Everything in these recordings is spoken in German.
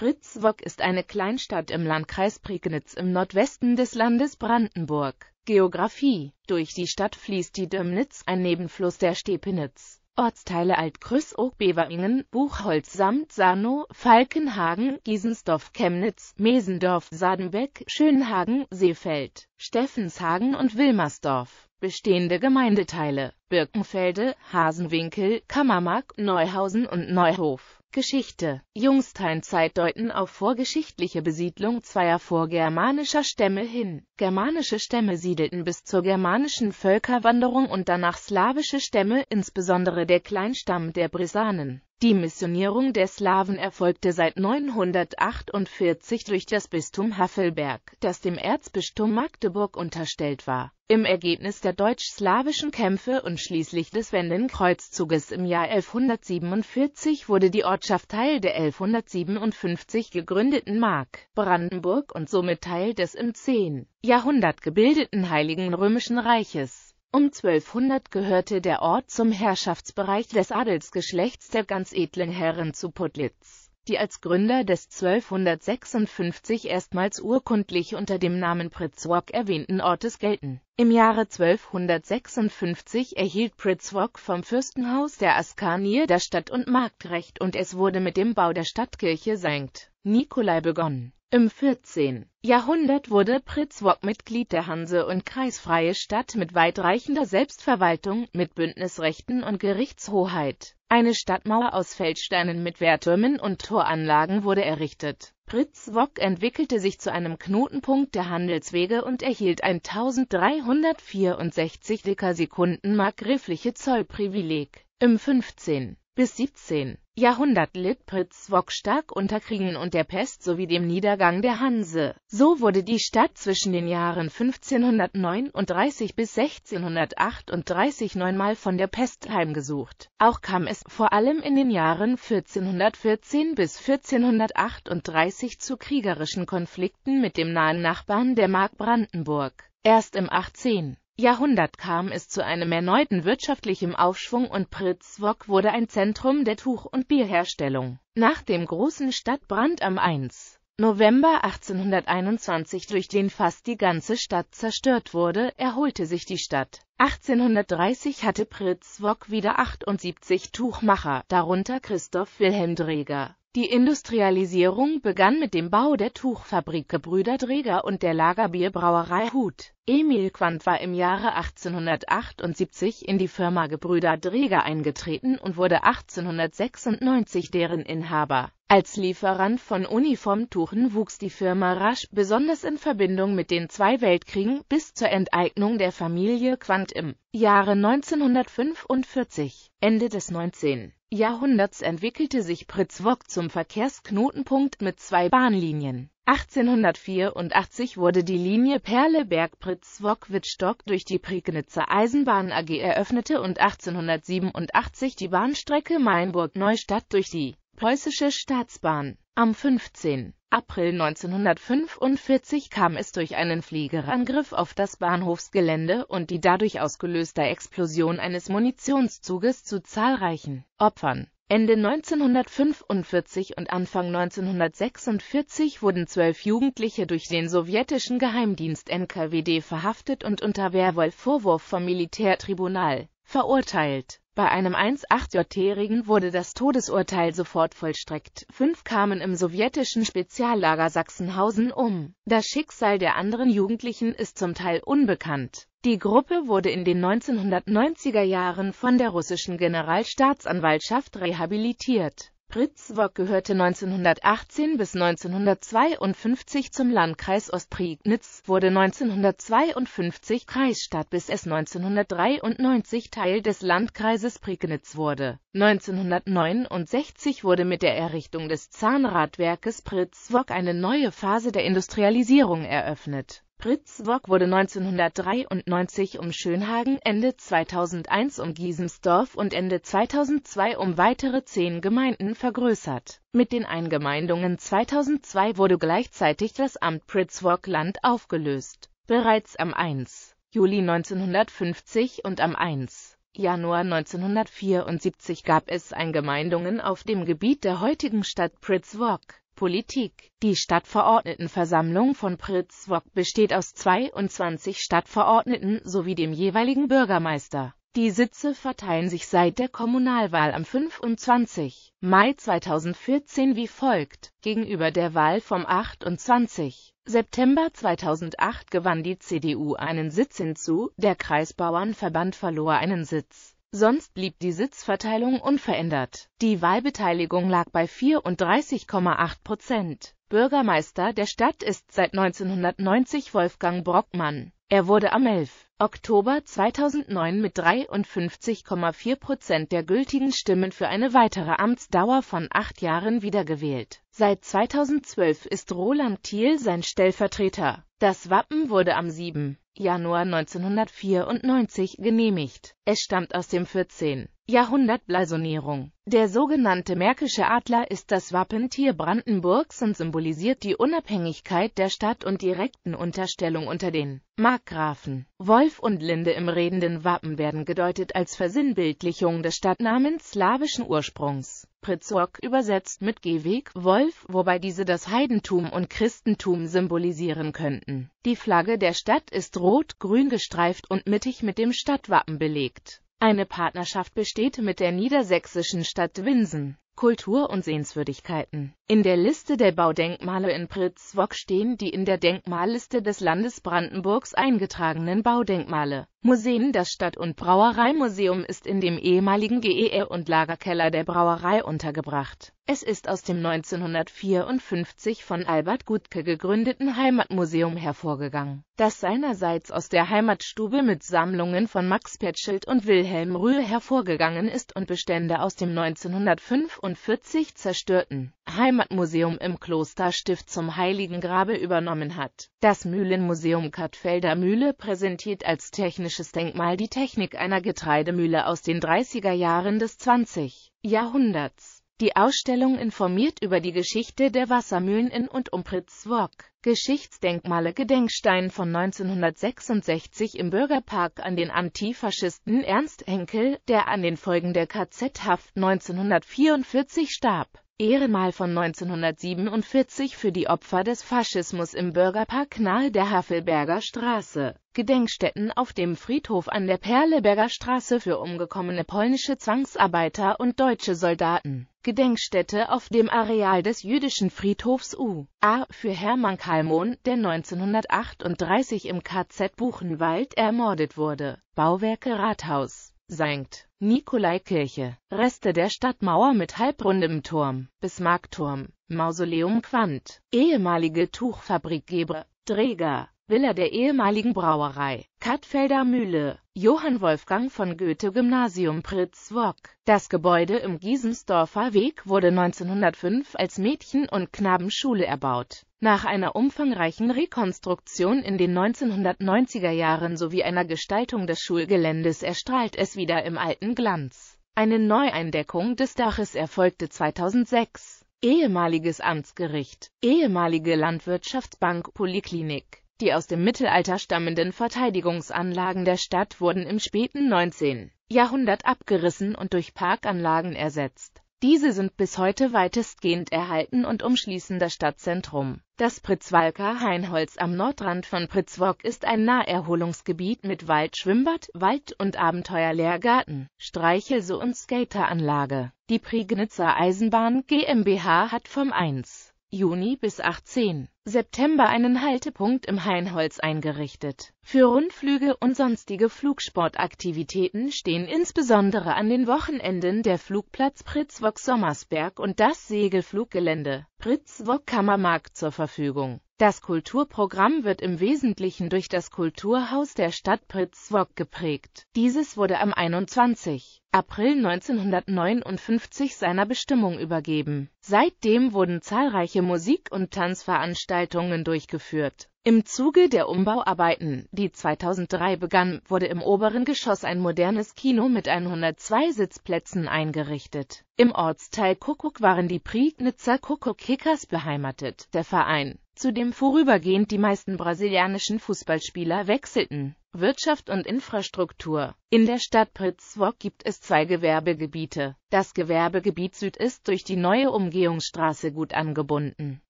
Pritzwok ist eine Kleinstadt im Landkreis Prignitz im Nordwesten des Landes Brandenburg. Geografie Durch die Stadt fließt die Dömnitz, ein Nebenfluss der Stepenitz. Ortsteile Altkrüssow, Beveringen, Buchholz samt Sarnow, Falkenhagen, Giesensdorf, Chemnitz, Mesendorf, Sadenbeck, Schönhagen, Seefeld, Steffenshagen und Wilmersdorf. Bestehende Gemeindeteile Birkenfelde, Hasenwinkel, Kammermark, Neuhausen und Neuhof. Geschichte. Jungsteinzeit deuten auf vorgeschichtliche Besiedlung zweier vorgermanischer Stämme hin. Germanische Stämme siedelten bis zur germanischen Völkerwanderung und danach slawische Stämme, insbesondere der Kleinstamm der Brisanen. Die Missionierung der Slawen erfolgte seit 948 durch das Bistum Haffelberg, das dem Erzbistum Magdeburg unterstellt war. Im Ergebnis der deutsch-slawischen Kämpfe und schließlich des Wendenkreuzzuges im Jahr 1147 wurde die Ortschaft Teil der 1157 gegründeten Mark Brandenburg und somit Teil des im 10. Jahrhundert gebildeten Heiligen Römischen Reiches um 1200 gehörte der Ort zum Herrschaftsbereich des Adelsgeschlechts der ganz edlen Herren zu Podlitz, die als Gründer des 1256 erstmals urkundlich unter dem Namen Pritzwok erwähnten Ortes gelten. Im Jahre 1256 erhielt Pritzwok vom Fürstenhaus der Askanier das Stadt- und Marktrecht und es wurde mit dem Bau der Stadtkirche St. Nikolai begonnen im 14. Jahrhundert wurde Pritzwok Mitglied der Hanse und kreisfreie Stadt mit weitreichender Selbstverwaltung, mit Bündnisrechten und Gerichtshoheit. Eine Stadtmauer aus Feldsteinen mit Wehrtürmen und Toranlagen wurde errichtet. Pritzwok entwickelte sich zu einem Knotenpunkt der Handelswege und erhielt ein 1364 Sekunden mark griffliche Zollprivileg. Im 15 bis 17. Jahrhundert litt Pritzwock stark unter Kriegen und der Pest sowie dem Niedergang der Hanse. So wurde die Stadt zwischen den Jahren 1539 bis 1638 neunmal von der Pest heimgesucht. Auch kam es vor allem in den Jahren 1414 bis 1438 zu kriegerischen Konflikten mit dem nahen Nachbarn der Mark Brandenburg. Erst im 18. Jahrhundert kam es zu einem erneuten wirtschaftlichen Aufschwung und Pritzwok wurde ein Zentrum der Tuch- und Bierherstellung. Nach dem großen Stadtbrand am 1. November 1821, durch den fast die ganze Stadt zerstört wurde, erholte sich die Stadt. 1830 hatte Pritzwok wieder 78 Tuchmacher, darunter Christoph Wilhelm Dreger. Die Industrialisierung begann mit dem Bau der Tuchfabrik Gebrüder Dreger und der Lagerbierbrauerei Hut. Emil Quandt war im Jahre 1878 in die Firma Gebrüder Dreger eingetreten und wurde 1896 deren Inhaber. Als Lieferant von Uniformtuchen wuchs die Firma rasch, besonders in Verbindung mit den zwei Weltkriegen, bis zur Enteignung der Familie Quandt im Jahre 1945, Ende des 19. Jahrhunderts entwickelte sich Pritzwalk zum Verkehrsknotenpunkt mit zwei Bahnlinien. 1884 wurde die Linie Perleberg-Pritzwalk-Wittstock durch die Prignitzer Eisenbahn AG eröffnete und 1887 die Bahnstrecke Mainburg-Neustadt durch die Preußische Staatsbahn. Am 15. April 1945 kam es durch einen Fliegerangriff auf das Bahnhofsgelände und die dadurch ausgelöste Explosion eines Munitionszuges zu zahlreichen Opfern. Ende 1945 und Anfang 1946 wurden zwölf Jugendliche durch den sowjetischen Geheimdienst NKWD verhaftet und unter Werwolf-Vorwurf vom Militärtribunal verurteilt. Bei einem 1,8-Jährigen wurde das Todesurteil sofort vollstreckt. Fünf kamen im sowjetischen Speziallager Sachsenhausen um. Das Schicksal der anderen Jugendlichen ist zum Teil unbekannt. Die Gruppe wurde in den 1990er Jahren von der russischen Generalstaatsanwaltschaft rehabilitiert. Pritzwok gehörte 1918 bis 1952 zum Landkreis Ostprignitz, wurde 1952 Kreisstadt bis es 1993 Teil des Landkreises Prignitz wurde. 1969 wurde mit der Errichtung des Zahnradwerkes Pritzwok eine neue Phase der Industrialisierung eröffnet Fritz Wock wurde 1993 um Schönhagen, Ende 2001 um Giesensdorf und Ende 2002 um weitere zehn Gemeinden vergrößert. Mit den Eingemeindungen 2002 wurde gleichzeitig das Amt Pritzwock-Land aufgelöst. Bereits am 1. Juli 1950 und am 1. Januar 1974 gab es Eingemeindungen auf dem Gebiet der heutigen Stadt Pritzwock. Politik. Die Stadtverordnetenversammlung von Pritzwok besteht aus 22 Stadtverordneten sowie dem jeweiligen Bürgermeister. Die Sitze verteilen sich seit der Kommunalwahl am 25. Mai 2014 wie folgt. Gegenüber der Wahl vom 28. September 2008 gewann die CDU einen Sitz hinzu, der Kreisbauernverband verlor einen Sitz. Sonst blieb die Sitzverteilung unverändert. Die Wahlbeteiligung lag bei 34,8 Prozent. Bürgermeister der Stadt ist seit 1990 Wolfgang Brockmann. Er wurde am 11. Oktober 2009 mit 53,4 Prozent der gültigen Stimmen für eine weitere Amtsdauer von acht Jahren wiedergewählt. Seit 2012 ist Roland Thiel sein Stellvertreter. Das Wappen wurde am 7. Januar 1994 genehmigt. Es stammt aus dem 14. Jahrhundert Blasonierung. Der sogenannte Märkische Adler ist das Wappentier Brandenburgs und symbolisiert die Unabhängigkeit der Stadt und direkten Unterstellung unter den Markgrafen. Wolf und Linde im redenden Wappen werden gedeutet als Versinnbildlichung des Stadtnamens slawischen Ursprungs. Prezok übersetzt mit Gehweg, Wolf, wobei diese das Heidentum und Christentum symbolisieren könnten. Die Flagge der Stadt ist rot-grün gestreift und mittig mit dem Stadtwappen belegt. Eine Partnerschaft besteht mit der niedersächsischen Stadt Winsen. Kultur und Sehenswürdigkeiten. In der Liste der Baudenkmale in Pritzwok stehen die in der Denkmalliste des Landes Brandenburgs eingetragenen Baudenkmale. Museum Das Stadt- und Brauereimuseum ist in dem ehemaligen GER- und Lagerkeller der Brauerei untergebracht. Es ist aus dem 1954 von Albert Gutke gegründeten Heimatmuseum hervorgegangen, das seinerseits aus der Heimatstube mit Sammlungen von Max Petschild und Wilhelm Rühe hervorgegangen ist und Bestände aus dem 1945 zerstörten Heimatmuseum im Klosterstift zum Heiligen Grabe übernommen hat. Das Mühlenmuseum Kartfelder Mühle präsentiert als technisches Denkmal die Technik einer Getreidemühle aus den 30er Jahren des 20. Jahrhunderts. Die Ausstellung informiert über die Geschichte der Wassermühlen in und um Pritzwok. Geschichtsdenkmale Gedenkstein von 1966 im Bürgerpark an den Antifaschisten Ernst Henkel, der an den Folgen der KZ-Haft 1944 starb. Ehrenmal von 1947 für die Opfer des Faschismus im Bürgerpark nahe der Havelberger Straße. Gedenkstätten auf dem Friedhof an der Perleberger Straße für umgekommene polnische Zwangsarbeiter und deutsche Soldaten. Gedenkstätte auf dem Areal des jüdischen Friedhofs U. A. für Hermann Kalmon, der 1938 im KZ Buchenwald ermordet wurde. Bauwerke Rathaus Sankt Nikolaikirche, Reste der Stadtmauer mit halbrundem Turm, Bismarckturm, Mausoleum Quandt, ehemalige Tuchfabrik Gebre, Dräger, Villa der ehemaligen Brauerei, Kattfelder Mühle, Johann Wolfgang von Goethe Gymnasium Pritzwock. Das Gebäude im Giesensdorfer Weg wurde 1905 als Mädchen- und Knabenschule erbaut. Nach einer umfangreichen Rekonstruktion in den 1990er Jahren sowie einer Gestaltung des Schulgeländes erstrahlt es wieder im alten Glanz. Eine Neueindeckung des Daches erfolgte 2006. Ehemaliges Amtsgericht, ehemalige Landwirtschaftsbank Poliklinik. Die aus dem Mittelalter stammenden Verteidigungsanlagen der Stadt wurden im späten 19. Jahrhundert abgerissen und durch Parkanlagen ersetzt. Diese sind bis heute weitestgehend erhalten und umschließen das Stadtzentrum. Das Pritzwalker Hainholz am Nordrand von Pritzwalk ist ein Naherholungsgebiet mit Waldschwimmbad, Wald- und Abenteuerlehrgarten, Streichelso- und Skateranlage. Die Prignitzer Eisenbahn GmbH hat vom 1. Juni bis 18. September einen Haltepunkt im Hainholz eingerichtet. Für Rundflüge und sonstige Flugsportaktivitäten stehen insbesondere an den Wochenenden der Flugplatz Pritzwok-Sommersberg und das Segelfluggelände Pritzwok-Kammermark zur Verfügung das Kulturprogramm wird im Wesentlichen durch das Kulturhaus der Stadt Pritzwalk geprägt. Dieses wurde am 21. April 1959 seiner Bestimmung übergeben. Seitdem wurden zahlreiche Musik- und Tanzveranstaltungen durchgeführt. Im Zuge der Umbauarbeiten, die 2003 begann, wurde im oberen Geschoss ein modernes Kino mit 102 Sitzplätzen eingerichtet im Ortsteil Kuckuck waren die Prignitzer Kuckuck-Kickers beheimatet. Der Verein, zu dem vorübergehend die meisten brasilianischen Fußballspieler wechselten. Wirtschaft und Infrastruktur. In der Stadt Pritzwok gibt es zwei Gewerbegebiete. Das Gewerbegebiet Süd ist durch die neue Umgehungsstraße gut angebunden.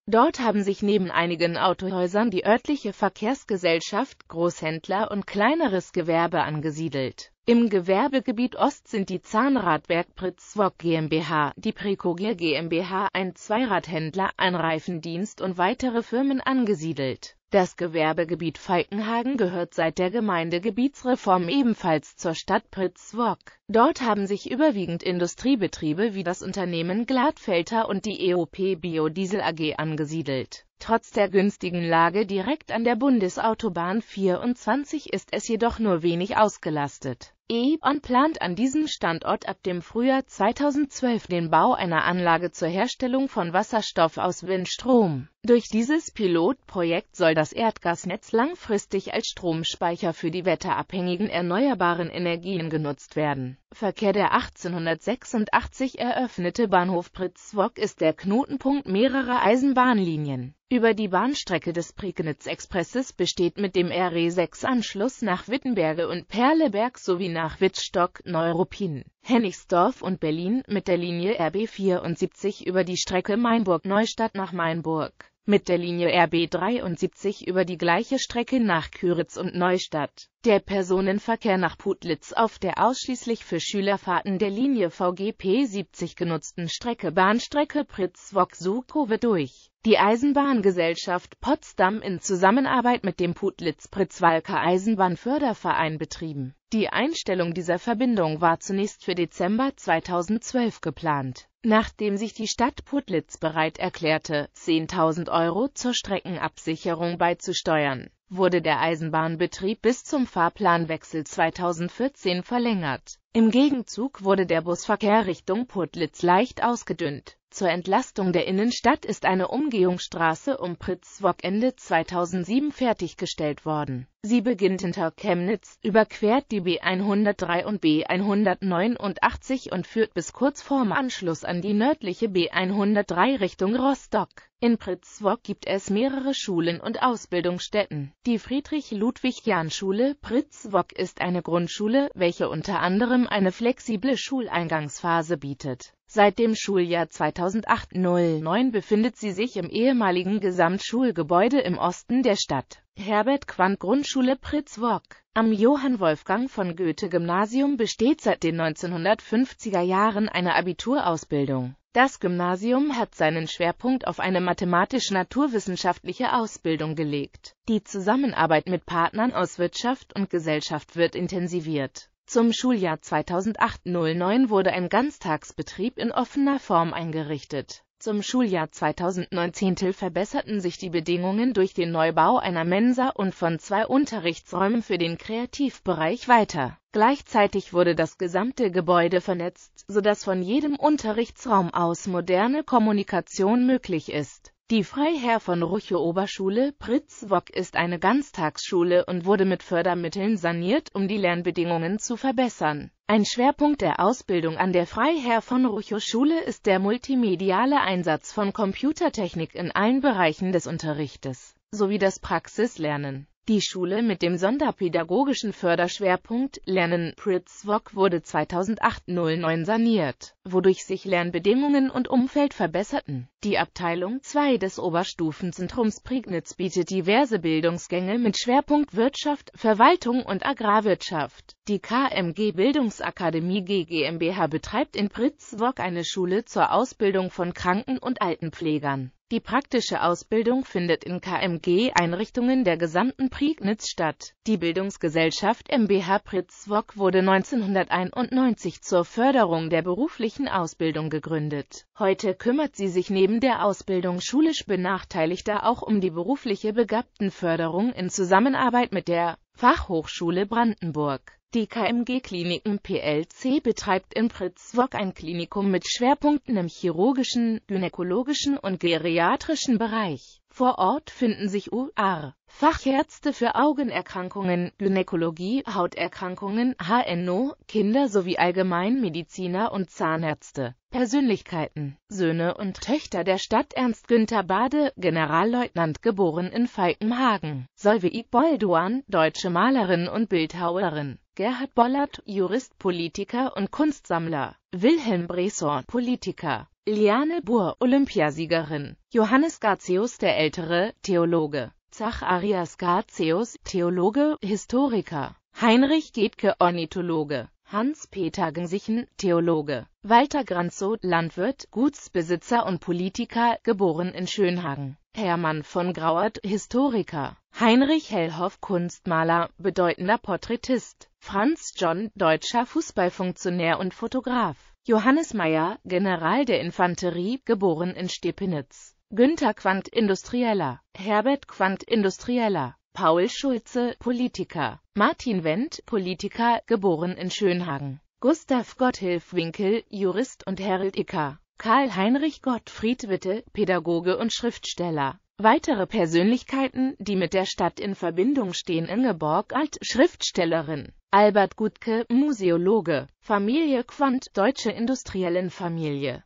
Dort haben sich neben einigen Autohäusern die örtliche Verkehrsgesellschaft, Großhändler und kleineres Gewerbe angesiedelt. Im Gewerbegebiet Ost sind die Zahnradwerk Pritzwok GmbH, die Prekogier GmbH, ein Zweiradhändler, ein Reifendienst und weitere Firmen angesiedelt. Das Gewerbegebiet Falkenhagen gehört seit der Gemeindegebietsreform ebenfalls zur Stadt Pritzwok. Dort haben sich überwiegend Industriebetriebe wie das Unternehmen Gladfelter und die EOP Biodiesel AG angesiedelt. Trotz der günstigen Lage direkt an der Bundesautobahn 24 ist es jedoch nur wenig ausgelastet. E.ON plant an diesem Standort ab dem Frühjahr 2012 den Bau einer Anlage zur Herstellung von Wasserstoff aus Windstrom. Durch dieses Pilotprojekt soll das Erdgasnetz langfristig als Stromspeicher für die wetterabhängigen erneuerbaren Energien genutzt werden. Verkehr Der 1886 eröffnete Bahnhof Pritzwock ist der Knotenpunkt mehrerer Eisenbahnlinien über die Bahnstrecke des Prignitz-Expresses besteht mit dem RE6-Anschluss nach Wittenberge und Perleberg sowie nach Wittstock, Neuruppin, Hennigsdorf und Berlin mit der Linie RB74 über die Strecke Mainburg-Neustadt nach Mainburg, mit der Linie RB73 über die gleiche Strecke nach Küritz und Neustadt der Personenverkehr nach Putlitz auf der ausschließlich für Schülerfahrten der Linie VGP 70 genutzten Strecke Bahnstrecke pritz Pritzwalk-Sukowe durch. Die Eisenbahngesellschaft Potsdam in Zusammenarbeit mit dem Putlitz-Pritzwalker Eisenbahnförderverein betrieben. Die Einstellung dieser Verbindung war zunächst für Dezember 2012 geplant. Nachdem sich die Stadt Putlitz bereit erklärte, 10.000 Euro zur Streckenabsicherung beizusteuern, wurde der Eisenbahnbetrieb bis zum Fahrplanwechsel 2014 verlängert. Im Gegenzug wurde der Busverkehr Richtung Putlitz leicht ausgedünnt zur Entlastung der Innenstadt ist eine Umgehungsstraße um Pritzwalk Ende 2007 fertiggestellt worden. Sie beginnt hinter Chemnitz, überquert die B103 und B189 und führt bis kurz vorm Anschluss an die nördliche B103 Richtung Rostock. In Pritzwalk gibt es mehrere Schulen und Ausbildungsstätten. Die Friedrich-Ludwig-Jahn-Schule Pritzwalk ist eine Grundschule, welche unter anderem eine flexible Schuleingangsphase bietet Seit dem Schuljahr 2008-09 befindet sie sich im ehemaligen Gesamtschulgebäude im Osten der Stadt. Herbert Quandt Grundschule Pritzwock am Johann Wolfgang von Goethe Gymnasium besteht seit den 1950er Jahren eine Abiturausbildung. Das Gymnasium hat seinen Schwerpunkt auf eine mathematisch-naturwissenschaftliche Ausbildung gelegt. Die Zusammenarbeit mit Partnern aus Wirtschaft und Gesellschaft wird intensiviert. Zum Schuljahr 2008-09 wurde ein Ganztagsbetrieb in offener Form eingerichtet. Zum Schuljahr 2019 verbesserten sich die Bedingungen durch den Neubau einer Mensa und von zwei Unterrichtsräumen für den Kreativbereich weiter. Gleichzeitig wurde das gesamte Gebäude vernetzt, sodass von jedem Unterrichtsraum aus moderne Kommunikation möglich ist. Die Freiherr von Ruche Oberschule Pritzwock ist eine Ganztagsschule und wurde mit Fördermitteln saniert, um die Lernbedingungen zu verbessern. Ein Schwerpunkt der Ausbildung an der Freiherr von Ruchow Schule ist der multimediale Einsatz von Computertechnik in allen Bereichen des Unterrichtes, sowie das Praxislernen. Die Schule mit dem sonderpädagogischen Förderschwerpunkt Lernen Pritzwok wurde 2008-09 saniert, wodurch sich Lernbedingungen und Umfeld verbesserten. Die Abteilung 2 des Oberstufenzentrums Prignitz bietet diverse Bildungsgänge mit Schwerpunkt Wirtschaft, Verwaltung und Agrarwirtschaft. Die KMG Bildungsakademie GmbH betreibt in Pritzwok eine Schule zur Ausbildung von Kranken- und Altenpflegern. Die praktische Ausbildung findet in KMG-Einrichtungen der gesamten Prignitz statt. Die Bildungsgesellschaft MBH Pritzwok wurde 1991 zur Förderung der beruflichen Ausbildung gegründet. Heute kümmert sie sich neben der Ausbildung schulisch Benachteiligter auch um die berufliche Begabtenförderung in Zusammenarbeit mit der Fachhochschule Brandenburg. Die KMG Kliniken PLC betreibt in Pritzwalk ein Klinikum mit Schwerpunkten im chirurgischen, gynäkologischen und geriatrischen Bereich vor Ort finden sich UR, Fachärzte für Augenerkrankungen, Gynäkologie, Hauterkrankungen, HNO, Kinder sowie Allgemeinmediziner und Zahnärzte. Persönlichkeiten Söhne und Töchter der Stadt Ernst Günther Bade, Generalleutnant geboren in Falkenhagen, Solveig Bolduan, deutsche Malerin und Bildhauerin, Gerhard Bollert, Jurist, Politiker und Kunstsammler, Wilhelm Bresson, Politiker, Liane Buhr, Olympiasiegerin. Johannes Garzeus der Ältere, Theologe. Zach Arias Garzeus, Theologe, Historiker. Heinrich Gedke, Ornithologe. Hans-Peter Gensichen, Theologe. Walter Granzow, Landwirt, Gutsbesitzer und Politiker, geboren in Schönhagen. Hermann von Grauert, Historiker. Heinrich Hellhoff, Kunstmaler, bedeutender Porträtist. Franz John, deutscher Fußballfunktionär und Fotograf. Johannes Meyer, General der Infanterie, geboren in Stepenitz. Günther Quandt Industrieller, Herbert Quandt Industrieller, Paul Schulze, Politiker, Martin Wendt, Politiker, geboren in Schönhagen, Gustav Gotthilf Winkel, Jurist und Heraldiker, Karl Heinrich Gottfried Witte, Pädagoge und Schriftsteller, Weitere Persönlichkeiten, die mit der Stadt in Verbindung stehen Ingeborg Alt, Schriftstellerin, Albert Gutke, Museologe, Familie Quandt, deutsche Industriellenfamilie,